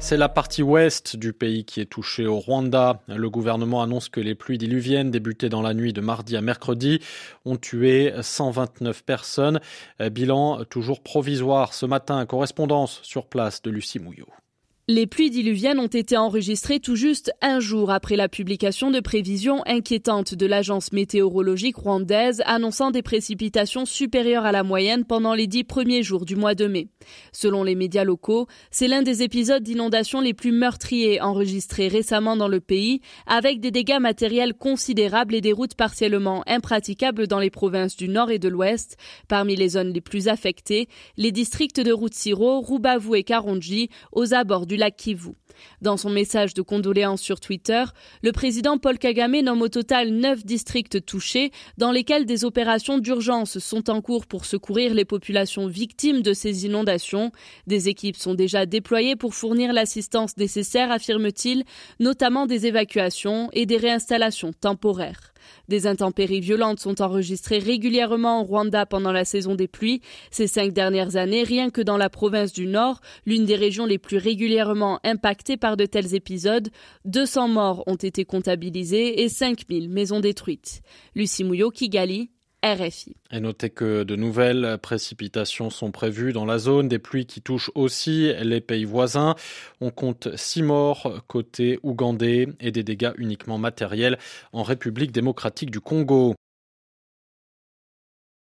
C'est la partie ouest du pays qui est touchée au Rwanda. Le gouvernement annonce que les pluies diluviennes débutées dans la nuit de mardi à mercredi ont tué 129 personnes. Bilan toujours provisoire ce matin, correspondance sur place de Lucie Mouillot. Les pluies diluviennes ont été enregistrées tout juste un jour après la publication de prévisions inquiétantes de l'agence météorologique rwandaise annonçant des précipitations supérieures à la moyenne pendant les dix premiers jours du mois de mai. Selon les médias locaux, c'est l'un des épisodes d'inondation les plus meurtriers enregistrés récemment dans le pays, avec des dégâts matériels considérables et des routes partiellement impraticables dans les provinces du nord et de l'ouest. Parmi les zones les plus affectées, les districts de Rutsiro, Rubavu et Karonji, aux abords du dans son message de condoléances sur Twitter, le président Paul Kagame nomme au total neuf districts touchés, dans lesquels des opérations d'urgence sont en cours pour secourir les populations victimes de ces inondations. Des équipes sont déjà déployées pour fournir l'assistance nécessaire, affirme-t-il, notamment des évacuations et des réinstallations temporaires. Des intempéries violentes sont enregistrées régulièrement au Rwanda pendant la saison des pluies. Ces cinq dernières années, rien que dans la province du Nord, l'une des régions les plus régulièrement impactées par de tels épisodes, 200 morts ont été comptabilisés et 5000 maisons détruites. Lucie Kigali, et notez que de nouvelles précipitations sont prévues dans la zone, des pluies qui touchent aussi les pays voisins. On compte six morts côté ougandais et des dégâts uniquement matériels en République démocratique du Congo.